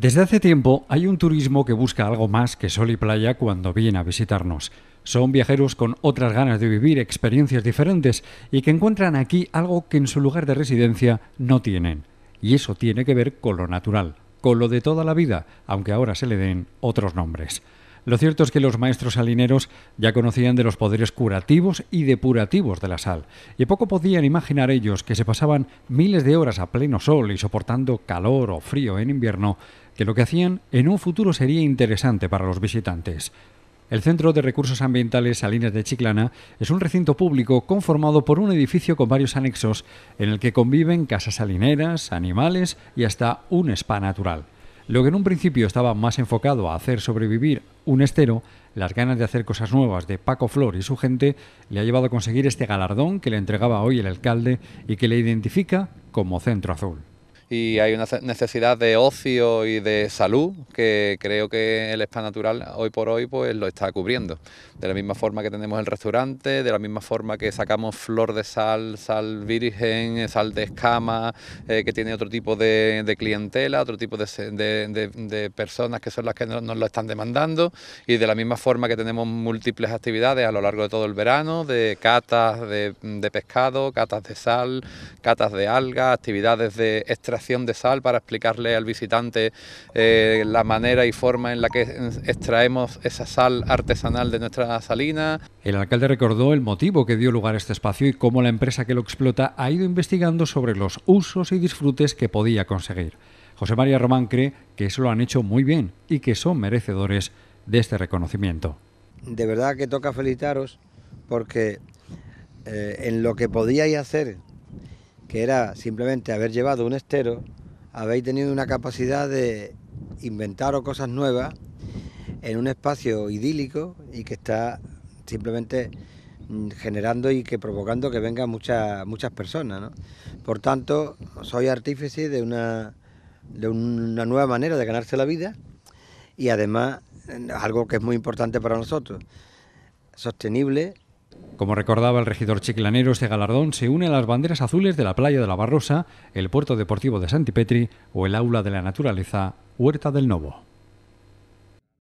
Desde hace tiempo hay un turismo que busca algo más que sol y playa cuando viene a visitarnos. Son viajeros con otras ganas de vivir experiencias diferentes y que encuentran aquí algo que en su lugar de residencia no tienen. Y eso tiene que ver con lo natural, con lo de toda la vida, aunque ahora se le den otros nombres. Lo cierto es que los maestros salineros ya conocían de los poderes curativos y depurativos de la sal, y poco podían imaginar ellos que se pasaban miles de horas a pleno sol y soportando calor o frío en invierno, que lo que hacían en un futuro sería interesante para los visitantes. El Centro de Recursos Ambientales Salinas de Chiclana es un recinto público conformado por un edificio con varios anexos en el que conviven casas salineras, animales y hasta un spa natural. Lo que en un principio estaba más enfocado a hacer sobrevivir un estero, las ganas de hacer cosas nuevas de Paco Flor y su gente le ha llevado a conseguir este galardón que le entregaba hoy el alcalde y que le identifica como Centro Azul y hay una necesidad de ocio y de salud que creo que el spa natural hoy por hoy pues lo está cubriendo. De la misma forma que tenemos el restaurante, de la misma forma que sacamos flor de sal, sal virgen, sal de escama, eh, que tiene otro tipo de, clientela, otro tipo de, personas que son las que nos, lo están demandando y de la misma forma que tenemos múltiples actividades a lo largo de todo el verano, de catas de pescado, catas de sal, catas de alga, actividades de extra de sal para explicarle al visitante eh, la manera y forma en la que extraemos esa sal artesanal de nuestra salina. El alcalde recordó el motivo que dio lugar a este espacio y cómo la empresa que lo explota ha ido investigando sobre los usos y disfrutes que podía conseguir. José María Román cree que eso lo han hecho muy bien y que son merecedores de este reconocimiento. De verdad que toca felicitaros porque eh, en lo que podíais hacer que era simplemente haber llevado un estero, habéis tenido una capacidad de ...inventar cosas nuevas en un espacio idílico y que está simplemente mm, generando y que provocando que vengan muchas muchas personas. ¿no? Por tanto, soy artífice de una, de una nueva manera de ganarse la vida y además eh, algo que es muy importante para nosotros, sostenible como recordaba el regidor chiclanero, este galardón se une a las banderas azules de la playa de la Barrosa, el puerto deportivo de Santipetri o el aula de la naturaleza Huerta del Novo.